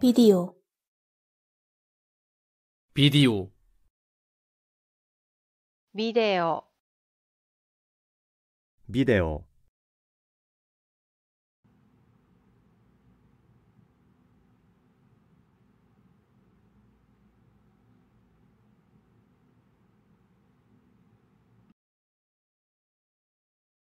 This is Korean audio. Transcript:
비디오 비디오 미데오 미데오